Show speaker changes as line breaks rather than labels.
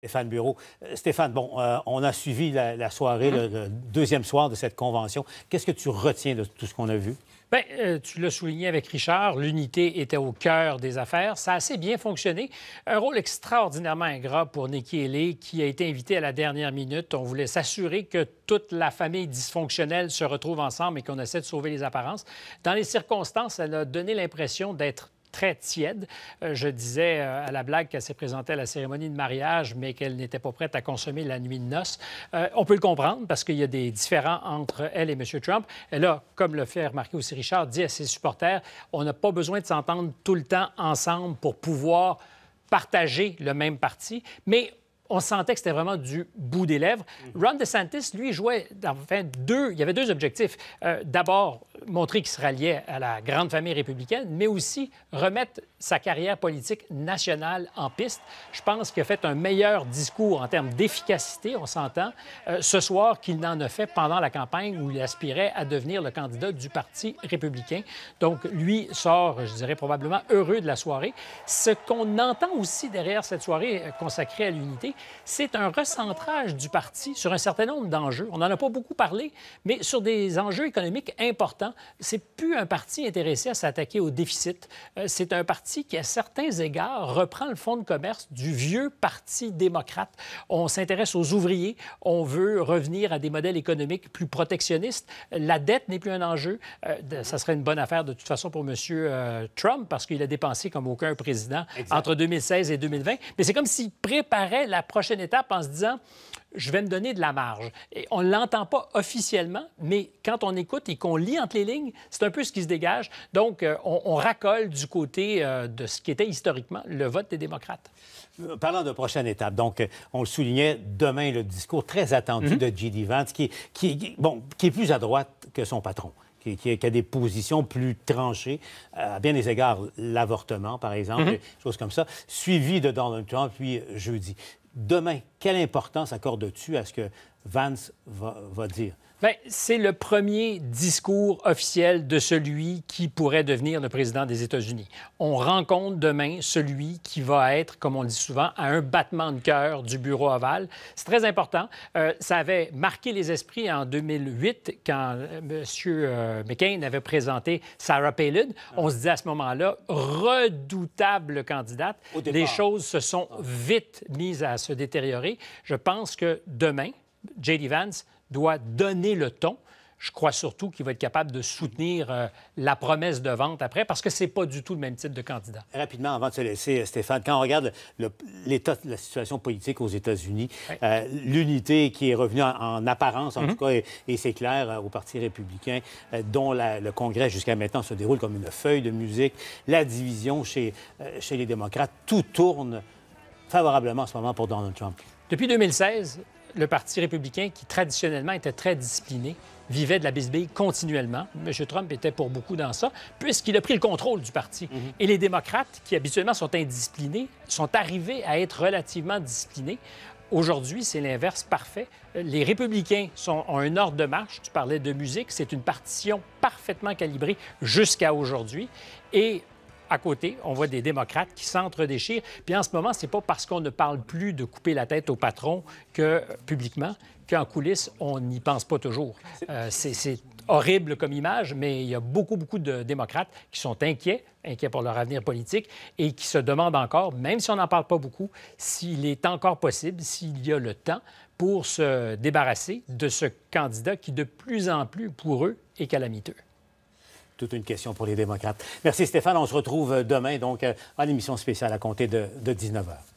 Stéphane Bureau. Euh, Stéphane, bon, euh, on a suivi la, soirée, le, deuxième soir de cette convention. Qu'est-ce que tu retiens de tout ce qu'on a vu?
Bien, euh, tu l'as souligné avec Richard, l'unité était au cœur des affaires. Ça a assez bien fonctionné. Un rôle extraordinairement ingrat pour Nikki Haley, qui a été invitée à la dernière minute. On voulait s'assurer que toute la famille dysfonctionnelle se retrouve ensemble et qu'on essaie de sauver les apparences. Dans les circonstances, elle a donné l'impression d'être très tiède. Euh, je disais euh, à la blague qu'elle s'est présentée à la cérémonie de mariage, mais qu'elle n'était pas prête à consommer la nuit de noces. Euh, on peut le comprendre parce qu'il y a des différends entre elle et M. Trump. Elle a, comme le fait remarquer aussi Richard, dit à ses supporters, on n'a pas besoin de s'entendre tout le temps ensemble pour pouvoir partager le même parti, mais on sentait que c'était vraiment du bout des lèvres. Mm. Ron DeSantis, lui, jouait enfin deux. Il y avait deux objectifs. D'abord, montrer qu'il se ralliait à la grande famille républicaine, mais aussi remettre sa carrière politique nationale en piste. Je pense qu'il a fait un meilleur discours en termes d'efficacité, on s'entend, euh, ce soir qu'il n'en a fait pendant la campagne où il aspirait à devenir le candidat du Parti républicain. Donc, lui sort, je dirais, probablement heureux de la soirée. Ce qu'on entend aussi derrière cette soirée euh, consacrée à l'unité, c'est un recentrage du parti sur un certain nombre d'enjeux. On n'en a pas beaucoup parlé, mais sur des enjeux économiques importants c'est plus un parti intéressé à s'attaquer au déficit. Euh, c'est un parti qui, à certains égards, reprend le fonds de commerce du vieux parti démocrate. On s'intéresse aux ouvriers. On veut revenir à des modèles économiques plus protectionnistes. La dette n'est plus un enjeu. Euh, ça serait une bonne affaire de toute façon pour M. Euh, Trump parce qu'il a dépensé comme aucun président entre 2016 et 2020. Mais c'est comme s'il préparait la prochaine étape en se disant je vais me donner de la marge. on ne l'entend pas officiellement, mais quand on écoute et qu'on lit entre les lignes, c'est un peu ce qui se dégage. Donc, euh, on, racole du côté euh, de ce qui était historiquement le vote des démocrates.
Euh, parlant de prochaine étape, donc, on le soulignait, demain, le discours très attendu mhm. de J.D. Vance, qui, est plus à droite que son patron qui, a des positions plus tranchées, à bien des égards, l'avortement, par exemple, mhm. choses comme ça, suivi de Donald Trump, puis jeudi. Demain,
quelle importance accordes-tu à ce que Vance va, va dire. Ben, c'est le premier discours officiel de celui qui pourrait devenir le président des États-Unis. On rencontre demain celui qui va être, comme on dit souvent, à un battement de cœur du bureau Oval. C'est très important. Euh, ça avait marqué les esprits en 2008 quand euh, M. Euh, McCain avait présenté Sarah Palin. On se disait à ce moment-là, redoutable candidate. Les choses se sont vite mises à se détériorer. Je pense que demain, J.D. Vance doit donner le ton. Je crois surtout qu'il va être capable de soutenir euh, la promesse de vente après, parce que c'est pas du tout le même type de candidat.
Rapidement, avant de se laisser, euh, Stéphane, quand on regarde l'état de la situation politique aux États-Unis, euh, l'unité qui est revenue en, apparence, en mhm. tout cas, et, c'est clair, au Parti républicain, dont le Congrès jusqu'à maintenant se déroule comme une feuille de musique, la
division chez, chez les démocrates, tout tourne favorablement en ce moment pour Donald Trump. Depuis 2016, le Parti républicain, qui traditionnellement était très discipliné, vivait de la bisbille continuellement. M. Trump était pour beaucoup dans ça, puisqu'il a pris le contrôle du parti. Mhm. Et les démocrates, qui habituellement sont indisciplinés, sont arrivés à être relativement disciplinés. Aujourd'hui, c'est l'inverse parfait. Les républicains sont, ont un ordre de marche. Tu parlais de musique. C'est une partition parfaitement calibrée jusqu'à aujourd'hui. Et à côté, on voit des démocrates qui s'entredéchirent. Puis en ce moment, c'est pas parce qu'on ne parle plus de couper la tête au patron que publiquement, qu'en coulisses, on n'y pense pas toujours. Euh, c'est horrible comme image, mais il y a beaucoup, beaucoup de démocrates qui sont inquiets, inquiets pour leur avenir politique, et qui se demandent encore, même si on n'en parle pas beaucoup, s'il est encore possible, s'il y a le temps pour se débarrasser de ce candidat qui, de plus en plus, pour eux, est calamiteux
toute une question pour les démocrates. Merci
Stéphane. On se retrouve
demain, donc, à euh, l'émission spéciale à compter de, de 19 h.